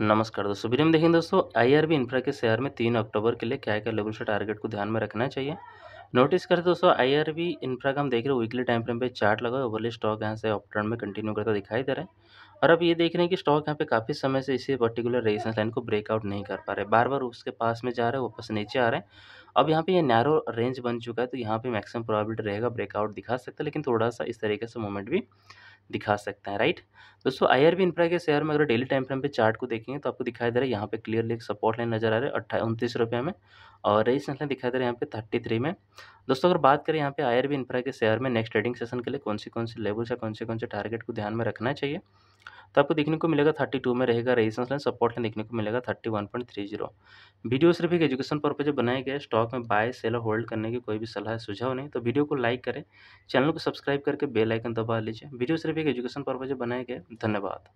नमस्कार दोस्तों वीडियो में देखेंगे दोस्तों आईआरबी इंफ्रा के शेयर में तीन अक्टूबर के लिए क्या क्या लेवल से टारगेट को ध्यान में रखना चाहिए नोटिस करते दोस्तों आईआरबी इंफ्रा का हम देख रहे हैं वीकली टाइम फ्रेम पे चार्ट लगा है ओवरली स्टॉक यहाँ से ऑफ ट्रेंड में कंटिन्यू करता दिखाई दे रहा है और अब ये देख रहे हैं कि स्टॉक यहाँ पे काफ़ी समय से इसी पर्टिकुलर रेजिस्टेंस लाइन को ब्रेकआउट नहीं कर पा रहे बार बार उसके पास में जा रहे हैं वापस नीचे आ रहे हैं अब यहाँ पे ये नैरो रेंज बन चुका है तो यहाँ पे मैक्सिमम प्रॉबिलिटी रहेगा ब्रेकआउट दिखा सकते हैं लेकिन थोड़ा सा इस तरीके से मूवमेंट भी दिखा सकते हैं राइट दोस्तों आई आर बी इंफ्रा के शेयर में अगर डेली टाइम फ्रेम पे चार्ट को देखेंगे तो आपको दिखाई दे रहा है यहाँ पे क्लियरली एक सपोर्ट लाइन नजर आ रहा है अट्ठाई उनतीस रुपये में और रेजिस्टेंस लाइन दिखाई दे रहा है यहाँ पे थर्टी थ्री में दोस्तों अगर बात करें यहाँ पे आई आर बी इंफ्रा के शेयर में नेक्स्ट ट्रेडिंग सेशन के लिए कौन सी कौन सी लेवल्स या कौन से कौन से टारगेट को ध्यान में रखना चाहिए तो आपको देखने को मिलेगा थर्टी टू में रहेगा रेजिस्टेंस लाइन सपोर्ट लाइन देखने को मिलेगा thirty one point three zero video सिर्फ एक एजुकेशन पर्पज बनाए गए स्टॉक में बाय सेल और होल्ड करने की कोई भी सलाह सुझाव नहीं तो वीडियो को लाइक करें चैनल को सब्सक्राइब करके बेल आइकन दबा लीजिए वीडियो सिर्फ एक एजुकेशन पर्पज बनाए गए धन्यवाद